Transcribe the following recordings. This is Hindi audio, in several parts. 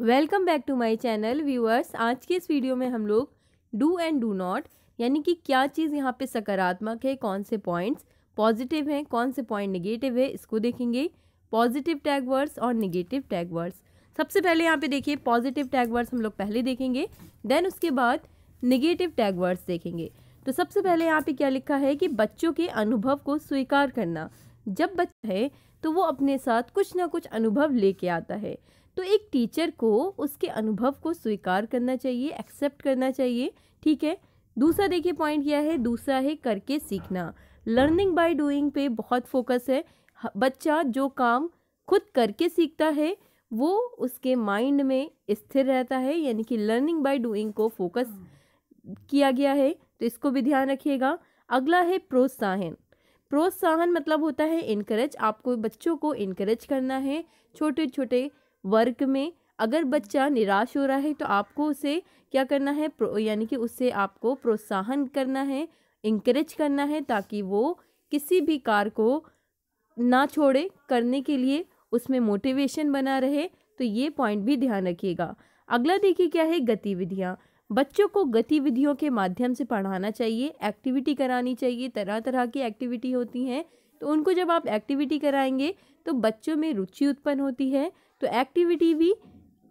Welcome back to my channel viewers आज के इस वीडियो में हम लोग डू एंड डू नॉट यानी कि क्या चीज़ यहाँ पे सकारात्मक है कौन से पॉइंट्स पॉजिटिव हैं कौन से पॉइंट नेगेटिव है इसको देखेंगे पॉजिटिव टैग वर्ड्स और नेगेटिव टैग वर्ड्स सबसे पहले यहाँ पे देखिए पॉजिटिव टैग वर्ड्स हम लोग पहले देखेंगे देन उसके बाद निगेटिव टैग वर्ड्स देखेंगे तो सबसे पहले यहाँ पे क्या लिखा है कि बच्चों के अनुभव को स्वीकार करना जब बच्चा है तो वो अपने साथ कुछ ना कुछ अनुभव लेके आता है तो एक टीचर को उसके अनुभव को स्वीकार करना चाहिए एक्सेप्ट करना चाहिए ठीक है दूसरा देखिए पॉइंट क्या है दूसरा है करके सीखना लर्निंग बाय डूइंग पे बहुत फोकस है बच्चा जो काम खुद करके सीखता है वो उसके माइंड में स्थिर रहता है यानी कि लर्निंग बाय डूइंग को फोकस हाँ। किया गया है तो इसको भी ध्यान रखिएगा अगला है प्रोत्साहन प्रोत्साहन मतलब होता है इनक्रेज आपको बच्चों को इनक्रेज करना है छोटे छोटे वर्क में अगर बच्चा निराश हो रहा है तो आपको उसे क्या करना है यानी कि उससे आपको प्रोत्साहन करना है इंकरेज करना है ताकि वो किसी भी कार्य को ना छोड़े करने के लिए उसमें मोटिवेशन बना रहे तो ये पॉइंट भी ध्यान रखिएगा अगला देखिए क्या है गतिविधियाँ बच्चों को गतिविधियों के माध्यम से पढ़ाना चाहिए एक्टिविटी करानी चाहिए तरह तरह की एक्टिविटी होती हैं तो उनको जब आप एक्टिविटी कराएंगे तो बच्चों में रुचि उत्पन्न होती है तो एक्टिविटी भी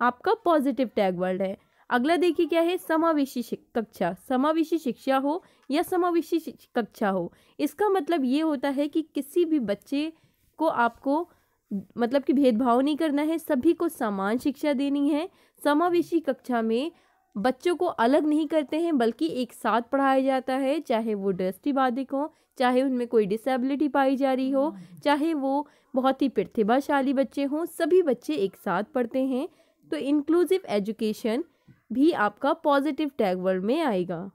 आपका पॉजिटिव टैग वर्ड है अगला देखिए क्या है समावेशी कक्षा समावेशी शिक्षा हो या समावेशी कक्षा हो इसका मतलब ये होता है कि किसी भी बच्चे को आपको मतलब कि भेदभाव नहीं करना है सभी को समान शिक्षा देनी है समावेशी कक्षा में बच्चों को अलग नहीं करते हैं बल्कि एक साथ पढ़ाया जाता है चाहे वो दृष्टिबाधिक हों चाहे उनमें कोई डिसेबिलिटी पाई जा रही हो हम्म। चाहे वो बहुत ही प्रतिभाशाली बच्चे हों सभी बच्चे एक साथ पढ़ते हैं तो इंक्लूसिव एजुकेशन भी आपका पॉजिटिव टैग वर्ड में आएगा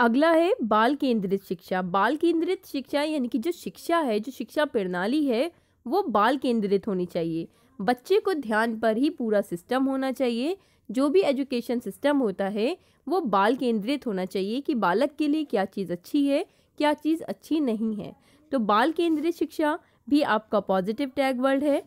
अगला है बाल केंद्रित शिक्षा बाल केंद्रित शिक्षा यानी कि जो शिक्षा है जो शिक्षा प्रणाली है वो बाल केंद्रित होनी चाहिए बच्चे को ध्यान पर ही पूरा सिस्टम होना चाहिए जो भी एजुकेशन सिस्टम होता है वो बाल केंद्रित होना चाहिए कि बालक के लिए क्या चीज़ अच्छी है क्या चीज़ अच्छी नहीं है तो बाल केंद्रित शिक्षा भी आपका पॉजिटिव टैग वर्ड है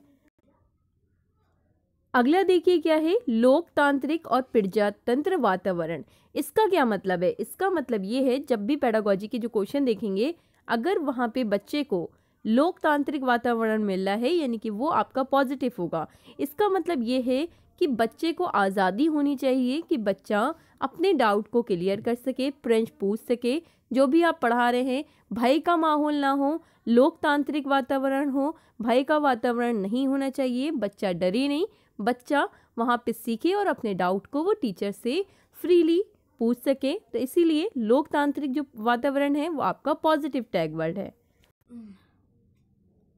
अगला देखिए क्या है लोकतांत्रिक और प्रजातंत्र वातावरण इसका क्या मतलब है इसका मतलब ये है जब भी पैडागोजी के जो क्वेश्चन देखेंगे अगर वहाँ पे बच्चे को लोकतांत्रिक वातावरण मिल रहा है यानी कि वो आपका पॉजिटिव होगा इसका मतलब ये है कि बच्चे को आज़ादी होनी चाहिए कि बच्चा अपने डाउट को क्लियर कर सके प्रश्न पूछ सके जो भी आप पढ़ा रहे हैं भय का माहौल ना हो लोकतांत्रिक वातावरण हो भय का वातावरण नहीं होना चाहिए बच्चा डरे नहीं बच्चा वहाँ पे सीखे और अपने डाउट को वो टीचर से फ्रीली पूछ सके तो इसीलिए लोकतांत्रिक जो वातावरण है वो आपका पॉजिटिव टैग वर्ड है hmm.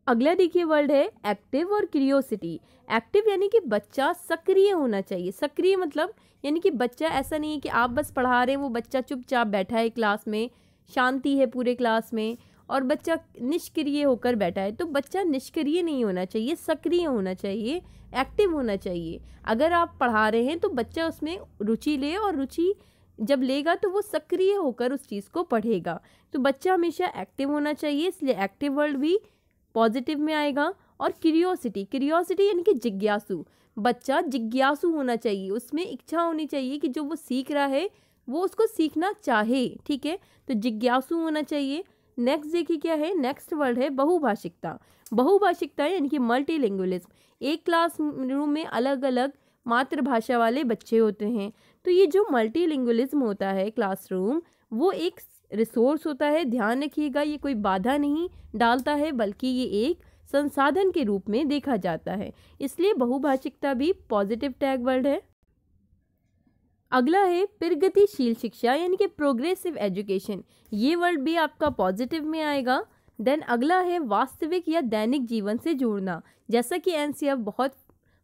अगला देखिए वर्ड है एक्टिव और क्यूरियोसिटी एक्टिव यानी कि बच्चा सक्रिय होना चाहिए सक्रिय मतलब यानी कि बच्चा ऐसा नहीं है कि आप बस पढ़ा रहे हैं वो बच्चा चुपचाप बैठा है क्लास में शांति है पूरे क्लास में और बच्चा निष्क्रिय होकर बैठा है तो बच्चा निष्क्रिय नहीं होना चाहिए सक्रिय होना चाहिए एक्टिव होना चाहिए अगर आप पढ़ा रहे हैं तो बच्चा उसमें रुचि ले और रुचि जब लेगा तो वो सक्रिय होकर उस चीज़ को पढ़ेगा तो बच्चा हमेशा एक्टिव होना चाहिए इसलिए एक्टिव वर्ड भी पॉजिटिव में आएगा और क्यूरियोसिटी क्यूरियोसिटी यानी कि जिज्ञासु बच्चा जिज्ञासु होना चाहिए उसमें इच्छा होनी चाहिए कि जो वो सीख रहा है वो उसको सीखना चाहे ठीक है तो जिज्ञासु होना चाहिए नेक्स्ट देखिए क्या है नेक्स्ट वर्ड है बहुभाषिकता बहुभाषिकता यानी कि मल्टी लैंग्वेलिज्म एक क्लास रूम में अलग अलग मातृभाषा वाले बच्चे होते हैं तो ये जो मल्टी लैंग्वेलिज्म होता है क्लासरूम वो एक रिसोर्स होता है ध्यान रखिएगा ये कोई बाधा नहीं डालता है बल्कि ये एक संसाधन के रूप में देखा जाता है इसलिए बहुभाषिकता भी पॉजिटिव टैग वर्ड है अगला है प्रगतिशील शिक्षा यानी कि प्रोग्रेसिव एजुकेशन ये वर्ड भी आपका पॉजिटिव में आएगा देन अगला है वास्तविक या दैनिक जीवन से जुड़ना जैसा कि एन बहुत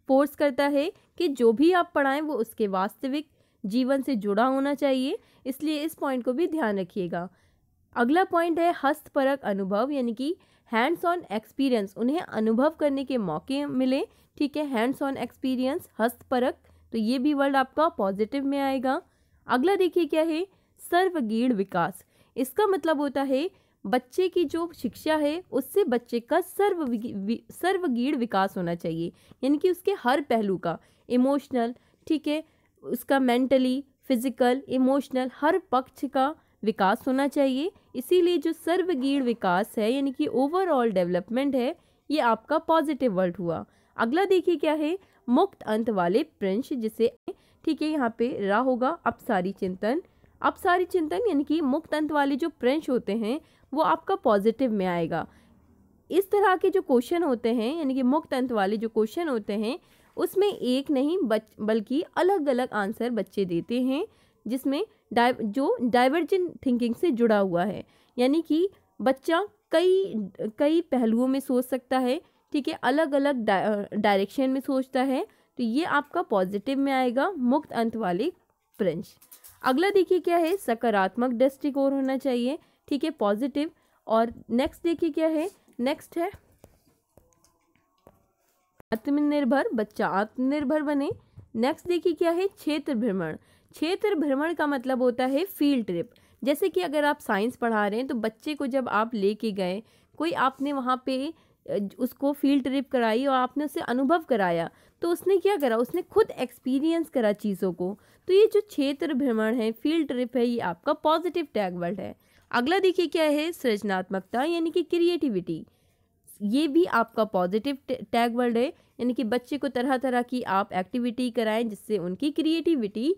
फोर्स करता है कि जो भी आप पढ़ाएं वो उसके वास्तविक जीवन से जुड़ा होना चाहिए इसलिए इस पॉइंट को भी ध्यान रखिएगा अगला पॉइंट है हस्तपरक अनुभव यानी कि हैंड्स ऑन एक्सपीरियंस उन्हें अनुभव करने के मौके मिले ठीक है हैंड्स ऑन एक्सपीरियंस हस्तपरक तो ये भी वर्ड आपका पॉजिटिव में आएगा अगला देखिए क्या है सर्वगीण विकास इसका मतलब होता है बच्चे की जो शिक्षा है उससे बच्चे का सर्व सर्वगीण विकास होना चाहिए यानी कि उसके हर पहलू का इमोशनल ठीक है उसका मेंटली फिजिकल इमोशनल हर पक्ष का विकास होना चाहिए इसीलिए जो सर्वगीण विकास है यानी कि ओवरऑल डेवलपमेंट है ये आपका पॉजिटिव वर्ड हुआ अगला देखिए क्या है मुक्त अंत वाले प्रिंश जिसे ठीक है यहाँ पे रहा होगा अपसारी चिंतन अपसारी चिंतन यानी कि मुक्त अंत वाले जो प्रिंश होते हैं वो आपका पॉजिटिव में आएगा इस तरह के जो क्वेश्चन होते हैं यानी कि मुक्त अंत वाले जो क्वेश्चन होते हैं उसमें एक नहीं बच बल्कि अलग अलग आंसर बच्चे देते हैं जिसमें डाइ जो डाइवर्जन थिंकिंग से जुड़ा हुआ है यानी कि बच्चा कई कई पहलुओं में सोच सकता है ठीक है अलग अलग डायरेक्शन में सोचता है तो ये आपका पॉजिटिव में आएगा मुक्त अंत वाले प्रिंच अगला देखिए क्या है सकारात्मक दृष्टिकोण होना चाहिए ठीक है पॉजिटिव और नेक्स्ट देखिए क्या है नेक्स्ट है आत्मनिर्भर बच्चा आत्मनिर्भर बने नेक्स्ट देखिए क्या है क्षेत्र भ्रमण क्षेत्र भ्रमण का मतलब होता है फील्ड ट्रिप जैसे कि अगर आप साइंस पढ़ा रहे हैं तो बच्चे को जब आप लेके गए कोई आपने वहाँ पे उसको फील्ड ट्रिप कराई और आपने उसे अनुभव कराया तो उसने क्या करा उसने खुद एक्सपीरियंस करा चीज़ों को तो ये जो क्षेत्र भ्रमण है फील्ड ट्रिप है ये आपका पॉजिटिव टैग वर्ड है अगला देखिए क्या है सृजनात्मकता यानी कि क्रिएटिविटी ये भी आपका पॉजिटिव टैग वर्ड है यानी कि बच्चे को तरह तरह की आप एक्टिविटी कराएं जिससे उनकी क्रिएटिविटी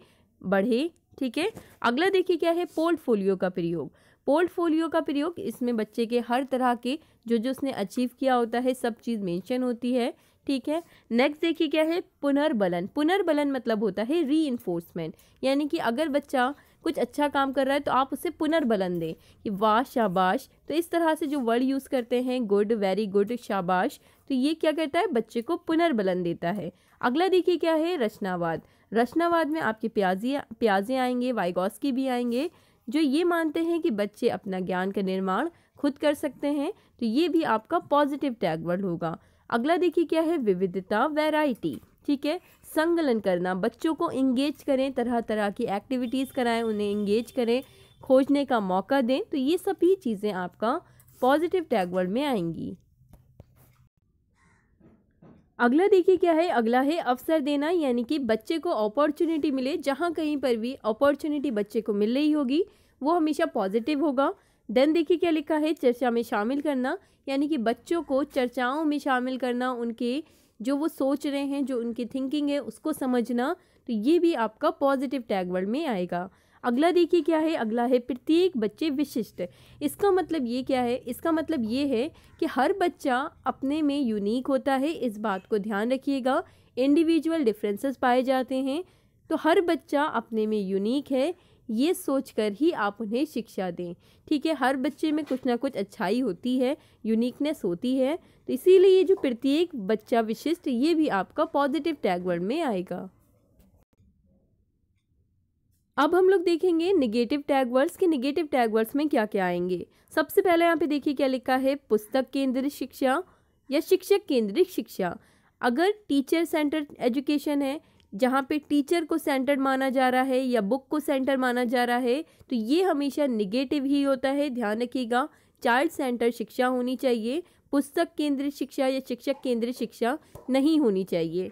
बढ़े ठीक है अगला देखिए क्या है पोर्टफोलियो का प्रयोग पोर्टफोलियो का प्रयोग इसमें बच्चे के हर तरह के जो जो उसने अचीव किया होता है सब चीज़ मेंशन होती है ठीक है नेक्स्ट देखिए क्या है पुनर्बलन पुनर्बलन मतलब होता है री यानी कि अगर बच्चा कुछ अच्छा काम कर रहा है तो आप उसे पुनर्बलन दें कि वाह शाबाश तो इस तरह से जो वर्ड यूज़ करते हैं गुड वेरी गुड शाबाश तो ये क्या करता है बच्चे को पुनर्बलन देता है अगला देखिए क्या है रचनावाद रचनावाद में आपके प्याजी प्याजे आएंगे की भी आएंगे जो ये मानते हैं कि बच्चे अपना ज्ञान का निर्माण खुद कर सकते हैं तो ये भी आपका पॉजिटिव टैग वर्ड होगा अगला देखिए क्या है विविधता वैरायटी ठीक है संगलन करना बच्चों को इंगेज करें तरह तरह की एक्टिविटीज़ कराएं उन्हें इंगेज करें खोजने का मौका दें तो ये सभी चीज़ें आपका पॉजिटिव टैगवर्ड में आएंगी अगला देखिए क्या है अगला है अवसर देना यानी कि बच्चे को अपॉर्चुनिटी मिले जहाँ कहीं पर भी अपॉर्चुनिटी बच्चे को मिल रही होगी वो हमेशा पॉजिटिव होगा देन देखिए क्या लिखा है चर्चा में शामिल करना यानी कि बच्चों को चर्चाओं में शामिल करना उनके जो वो सोच रहे हैं जो उनकी थिंकिंग है उसको समझना तो ये भी आपका पॉजिटिव टैग वर्ड में आएगा अगला देखिए क्या है अगला है प्रत्येक बच्चे विशिष्ट इसका मतलब ये क्या है इसका मतलब ये है कि हर बच्चा अपने में यूनिक होता है इस बात को ध्यान रखिएगा इंडिविजुअल डिफरेंसेस पाए जाते हैं तो हर बच्चा अपने में यूनिक है ये सोच कर ही आप उन्हें शिक्षा दें ठीक है हर बच्चे में कुछ ना कुछ अच्छाई होती है यूनिकनेस होती है तो इसीलिए ये जो प्रत्येक बच्चा विशिष्ट ये भी आपका पॉजिटिव टैगवर्ड में आएगा अब हम लोग देखेंगे निगेटिव टैग वर्ड्स के निगेटिव टैग वर्ड्स में क्या क्या आएंगे सबसे पहले यहाँ पे देखिए क्या लिखा है पुस्तक केंद्रित शिक्षा या शिक्षक केंद्रित शिक्षा अगर टीचर सेंटर एजुकेशन है जहाँ पे टीचर को सेंटर माना जा रहा है या बुक को सेंटर माना जा रहा है तो ये हमेशा निगेटिव ही होता है ध्यान रखिएगा चाइल्ड सेंटर शिक्षा होनी चाहिए पुस्तक केंद्रित शिक्षा या शिक्षक केंद्रित शिक्षा नहीं होनी चाहिए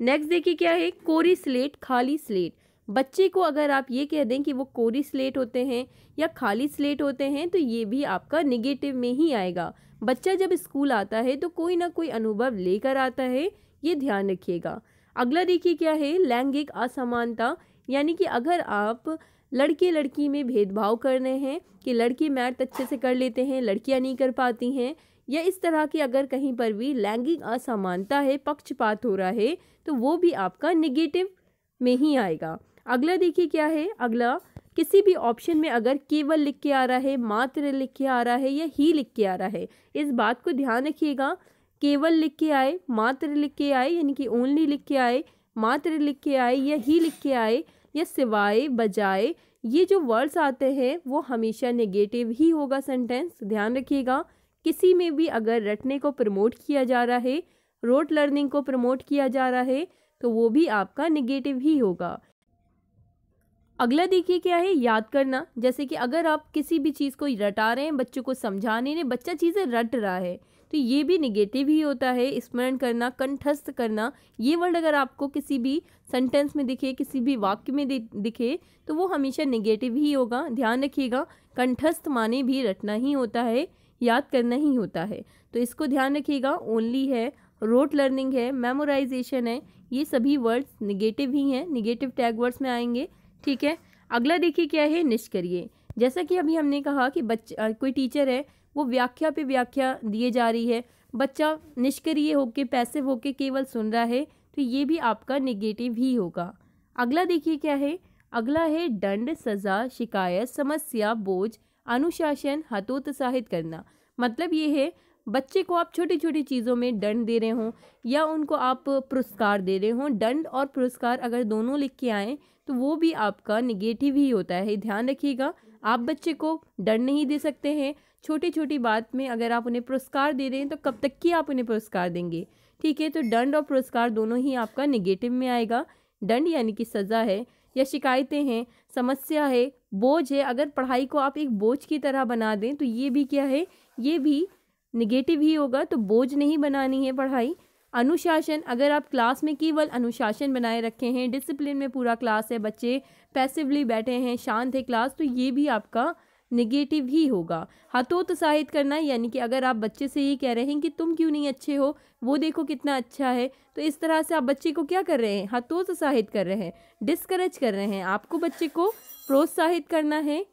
नेक्स्ट देखिए क्या है कोरी स्लेट खाली स्लेट बच्चे को अगर आप ये कह दें कि वो कोरी स्लेट होते हैं या खाली स्लेट होते हैं तो ये भी आपका निगेटिव में ही आएगा बच्चा जब स्कूल आता है तो कोई ना कोई अनुभव लेकर आता है ये ध्यान रखिएगा अगला देखिए क्या है लैंगिक असमानता यानी कि अगर आप लड़के लड़की में भेदभाव कर रहे हैं कि लड़के मैथ अच्छे से कर लेते हैं लड़कियां नहीं कर पाती हैं या इस तरह की अगर कहीं पर भी लैंगिक असमानता है पक्षपात हो रहा है तो वो भी आपका निगेटिव में ही आएगा अगला देखिए क्या है अगला किसी भी ऑप्शन में अगर केवल लिख के आ रहा है मात्र लिख के आ रहा है या ही लिख के आ रहा है इस बात को ध्यान रखिएगा केवल लिख के आए मात्र लिख के आए यानी कि ओनली लिख के आए मात्र लिख के आए या ही लिख के आए या सिवाय बजाए ये जो वर्ड्स आते हैं वो हमेशा नेगेटिव ही होगा सेंटेंस ध्यान रखिएगा किसी में भी अगर रटने को प्रमोट किया जा रहा है रोट लर्निंग को प्रमोट किया जा रहा है तो वो भी आपका नेगेटिव ही होगा अगला देखिए क्या है याद करना जैसे कि अगर आप किसी भी चीज़ को रटा रहे हैं बच्चों को समझाने ने बच्चा चीज़ें रट रहा है तो ये भी निगेटिव ही होता है स्मरण करना कंठस्थ करना ये वर्ड अगर आपको किसी भी सेंटेंस में दिखे किसी भी वाक्य में दिखे तो वो हमेशा निगेटिव ही होगा ध्यान रखिएगा कंठस्थ माने भी रटना ही होता है याद करना ही होता है तो इसको ध्यान रखिएगा ओनली है रोट लर्निंग है मेमोराइजेशन है ये सभी वर्ड्स निगेटिव ही हैं निगेटिव टैग वर्ड्स में आएंगे ठीक है अगला देखिए क्या है निष्क्रिय जैसा कि अभी हमने कहा कि बच्चा कोई टीचर है वो व्याख्या पे व्याख्या दिए जा रही है बच्चा निष्क्रिय होकर पैसिव होकर केवल सुन रहा है तो ये भी आपका निगेटिव ही होगा अगला देखिए क्या है अगला है दंड सज़ा शिकायत समस्या बोझ अनुशासन हतोत्साहित करना मतलब ये है बच्चे को आप छोटी छोटी चीज़ों में दंड दे रहे हों या उनको आप पुरस्कार दे रहे हों दंड और पुरस्कार अगर दोनों लिख के आएँ तो वो भी आपका निगेटिव ही होता है ध्यान रखिएगा आप बच्चे को दंड नहीं दे सकते हैं छोटी छोटी बात में अगर आप उन्हें पुरस्कार दे रहे हैं तो कब तक की आप उन्हें पुरस्कार देंगे ठीक है तो दंड और पुरस्कार दोनों ही आपका निगेटिव में आएगा दंड यानी कि सज़ा है या शिकायतें हैं समस्या है बोझ है अगर पढ़ाई को आप एक बोझ की तरह बना दें तो ये भी क्या है ये भी निगेटिव ही होगा तो बोझ नहीं बनानी है पढ़ाई अनुशासन अगर आप क्लास में केवल अनुशासन बनाए रखे हैं डिसिप्लिन में पूरा क्लास है बच्चे पैसिवली बैठे हैं शांत है क्लास तो ये भी आपका निगेटिव ही होगा हतोत्साहित करना यानी कि अगर आप बच्चे से ये कह रहे हैं कि तुम क्यों नहीं अच्छे हो वो देखो कितना अच्छा है तो इस तरह से आप बच्चे को क्या कर रहे हैं हतोत्साहित कर रहे हैं डिस्करेज कर रहे हैं आपको बच्चे को प्रोत्साहित करना है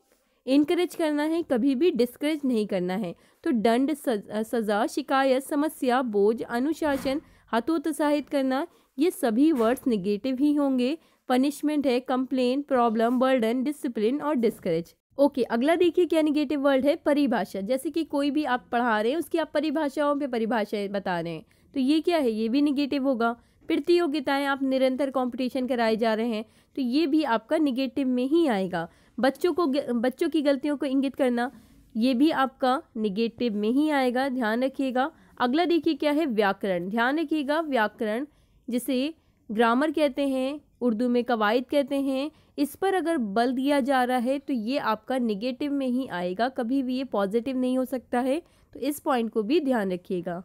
इनक्रेज करना है कभी भी डिस्करेज नहीं करना है तो दंड सज़ा शिकायत समस्या बोझ अनुशासन हतोत्साहित करना ये सभी वर्ड्स निगेटिव ही होंगे पनिशमेंट है कंप्लेन प्रॉब्लम बर्डन डिसिप्लिन और डिस्करेज ओके अगला देखिए क्या निगेटिव वर्ड है परिभाषा जैसे कि कोई भी आप पढ़ा रहे हैं उसकी आप परिभाषाओं पे परिभाषाएं बता रहे हैं तो ये क्या है ये भी निगेटिव होगा प्रतियोगिताएं आप निरंतर कंपटीशन कराए जा रहे हैं तो ये भी आपका निगेटिव में ही आएगा बच्चों को बच्चों की गलतियों को इंगित करना ये भी आपका निगेटिव में ही आएगा ध्यान रखिएगा अगला देखिए क्या है व्याकरण ध्यान रखिएगा व्याकरण जिसे ग्रामर कहते हैं उर्दू में कवायद कहते हैं इस पर अगर बल दिया जा रहा है तो ये आपका निगेटिव में ही आएगा कभी भी ये पॉजिटिव नहीं हो सकता है तो इस पॉइंट को भी ध्यान रखिएगा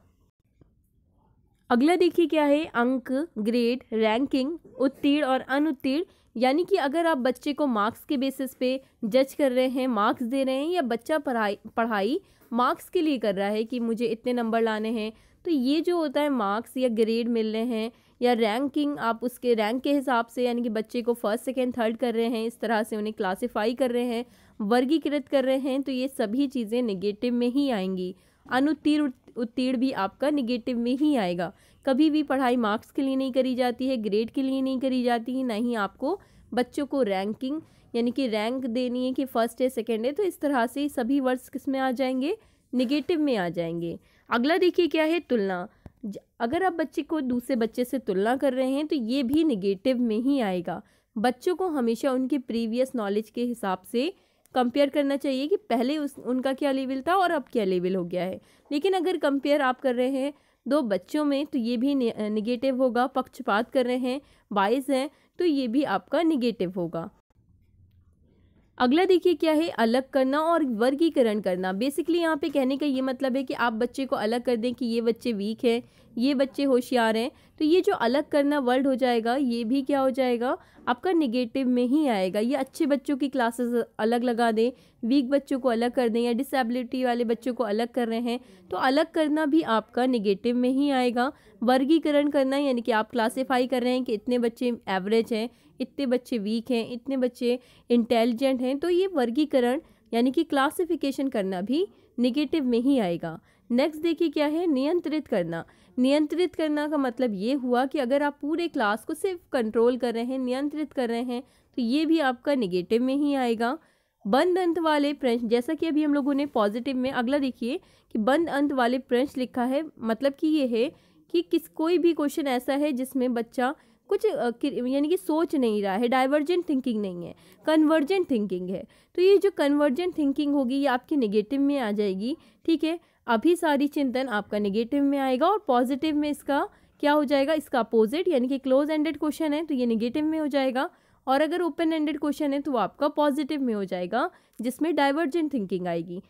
अगला देखिए क्या है अंक ग्रेड रैंकिंग उत्तीर्ण और अनुत्तीर्ण यानी कि अगर आप बच्चे को मार्क्स के बेसिस पे जज कर रहे हैं मार्क्स दे रहे हैं या बच्चा पढ़ाई पढ़ाई मार्क्स के लिए कर रहा है कि मुझे इतने नंबर लाने हैं तो ये जो होता है मार्क्स या ग्रेड मिल रहे हैं या रैंकिंग आप उसके रैंक के हिसाब से यानी कि बच्चे को फर्स्ट सेकेंड थर्ड कर रहे हैं इस तरह से उन्हें क्लासीफाई कर रहे हैं वर्गीकृत कर रहे हैं तो ये सभी चीज़ें निगेटिव में ही आएंगी अनुत्तीर्ण उत्तीर्ण भी आपका निगेटिव में ही आएगा कभी भी पढ़ाई मार्क्स के लिए नहीं करी जाती है ग्रेड के लिए नहीं करी जाती है ना ही आपको बच्चों को रैंकिंग यानी कि रैंक देनी है कि फ़र्स्ट है सेकेंड है तो इस तरह से सभी वर्ड्स किस में आ जाएंगे निगेटिव में आ जाएंगे अगला देखिए क्या है तुलना अगर आप बच्चे को दूसरे बच्चे से तुलना कर रहे हैं तो ये भी निगेटिव में ही आएगा बच्चों को हमेशा उनके प्रीवियस नॉलेज के हिसाब से कंपेयर करना चाहिए कि पहले उस उनका क्या लेवल था और अब क्या लेवल हो गया है लेकिन अगर कंपेयर आप कर रहे हैं दो बच्चों में तो ये भी निगेटिव होगा पक्षपात कर रहे हैं बाइस हैं तो ये भी आपका निगेटिव होगा अगला देखिए क्या है अलग करना और वर्गीकरण करना बेसिकली यहाँ पे कहने का ये मतलब है कि आप बच्चे को अलग कर दें कि ये बच्चे वीक हैं ये बच्चे होशियार हैं तो ये जो अलग करना वर्ड हो जाएगा ये भी क्या हो जाएगा आपका निगेटिव में ही आएगा ये अच्छे बच्चों की क्लासेस अलग लगा दें वीक बच्चों को अलग कर दें या डिसेबिलिटी वाले बच्चों को अलग कर रहे हैं तो अलग करना भी आपका निगेटिव में ही आएगा वर्गीकरण करना यानी कि आप क्लासीफाई कर रहे हैं कि इतने बच्चे एवरेज हैं इतने बच्चे वीक हैं इतने बच्चे इंटेलिजेंट हैं तो ये वर्गीकरण यानी कि क्लासिफिकेशन करना भी निगेटिव में ही आएगा नेक्स्ट देखिए क्या है नियंत्रित करना नियंत्रित करना का मतलब ये हुआ कि अगर आप पूरे क्लास को सिर्फ कंट्रोल कर रहे हैं नियंत्रित कर रहे हैं तो ये भी आपका निगेटिव में ही आएगा बंद अंत वाले प्रश्न जैसा कि अभी हम लोगों ने पॉजिटिव में अगला देखिए कि बंद अंत वाले प्रश्न लिखा है मतलब कि ये है कि किस कोई भी क्वेश्चन ऐसा है जिसमें बच्चा कुछ यानी कि सोच नहीं रहा है डाइवर्जेंट थिंकिंग नहीं है कन्वर्जेंट थिंकिंग है तो ये जो कन्वर्जेंट थिंकिंग होगी ये आपकी नेगेटिव में आ जाएगी ठीक है अभी सारी चिंतन आपका निगेटिव में आएगा और पॉजिटिव में इसका क्या हो जाएगा इसका अपोजिट यानी कि क्लोज एंडेड क्वेश्चन है तो ये निगेटिव में हो जाएगा और अगर ओपन एंडेड क्वेश्चन है तो आपका पॉजिटिव में हो जाएगा जिसमें डाइवर्जेंट थिंकिंग आएगी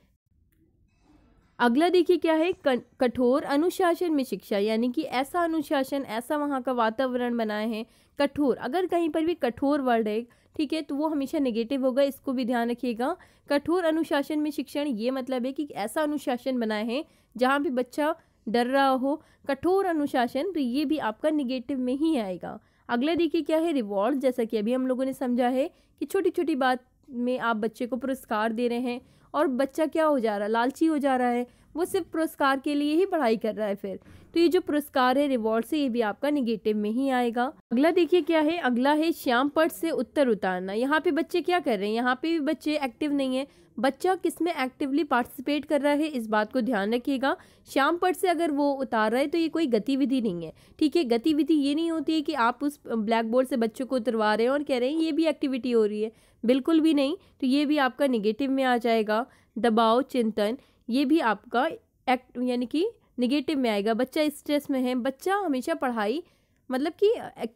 अगला देखिए क्या है कठोर अनुशासन में शिक्षा यानी कि ऐसा अनुशासन ऐसा वहाँ का वातावरण बनाए हैं कठोर अगर कहीं पर भी कठोर वर्ड है ठीक है तो वो हमेशा नेगेटिव होगा इसको भी ध्यान रखिएगा कठोर अनुशासन में शिक्षण ये मतलब है कि ऐसा अनुशासन बनाए हैं जहाँ भी बच्चा डर रहा हो कठोर अनुशासन तो ये भी आपका निगेटिव में ही आएगा अगला देखिए क्या है रिवॉर्ड जैसा कि अभी हम लोगों ने समझा है कि छोटी छोटी बात में आप बच्चे को पुरस्कार दे रहे हैं और बच्चा क्या हो जा रहा है लालची हो जा रहा है वो सिर्फ पुरस्कार के लिए ही पढ़ाई कर रहा है फिर तो ये जो पुरस्कार है रिवॉर्ड से ये भी आपका निगेटिव में ही आएगा अगला देखिए क्या है अगला है श्याम पट से उत्तर उतारना यहाँ पे बच्चे क्या कर रहे हैं यहाँ पे भी बच्चे एक्टिव नहीं है बच्चा किस में एक्टिवली पार्टिसिपेट कर रहा है इस बात को ध्यान रखिएगा श्याम पट से अगर वो उतार रहा है तो ये कोई गतिविधि नहीं है ठीक है गतिविधि ये नहीं होती है कि आप उस ब्लैक बोर्ड से बच्चों को उतरवा रहे हैं और कह रहे हैं ये भी एक्टिविटी हो रही है बिल्कुल भी नहीं तो ये भी आपका निगेटिव में आ जाएगा दबाव चिंतन ये भी आपका एक्ट यानी कि निगेटिव में आएगा बच्चा स्ट्रेस में है बच्चा हमेशा पढ़ाई मतलब कि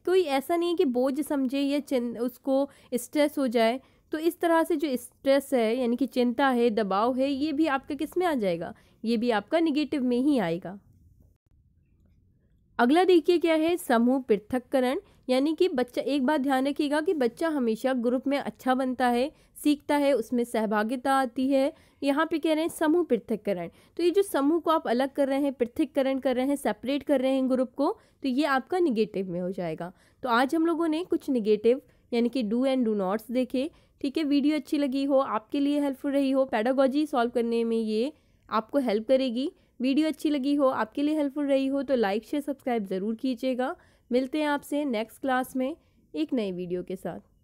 कोई ऐसा नहीं है कि बोझ समझे या उसको स्ट्रेस हो जाए तो इस तरह से जो स्ट्रेस है यानी कि चिंता है दबाव है ये भी आपका किस में आ जाएगा ये भी आपका निगेटिव में ही आएगा अगला देखिए क्या है समूह पृथककरण यानी कि बच्चा एक बात ध्यान रखिएगा कि बच्चा हमेशा ग्रुप में अच्छा बनता है सीखता है उसमें सहभागिता आती है यहाँ पे कह रहे हैं समूह पृथककरण तो ये जो समूह को आप अलग कर रहे हैं पृथककरण कर रहे हैं सेपरेट कर रहे हैं ग्रुप को तो ये आपका निगेटिव में हो जाएगा तो आज हम लोगों ने कुछ निगेटिव यानी कि डू एंड डू नॉट्स देखे ठीक है वीडियो अच्छी लगी हो आपके लिए हेल्पफुल रही हो पैडागोजी सॉल्व करने में ये आपको हेल्प करेगी वीडियो अच्छी लगी हो आपके लिए हेल्पफुल रही हो तो लाइक शेयर सब्सक्राइब ज़रूर कीजिएगा मिलते हैं आपसे नेक्स्ट क्लास में एक नई वीडियो के साथ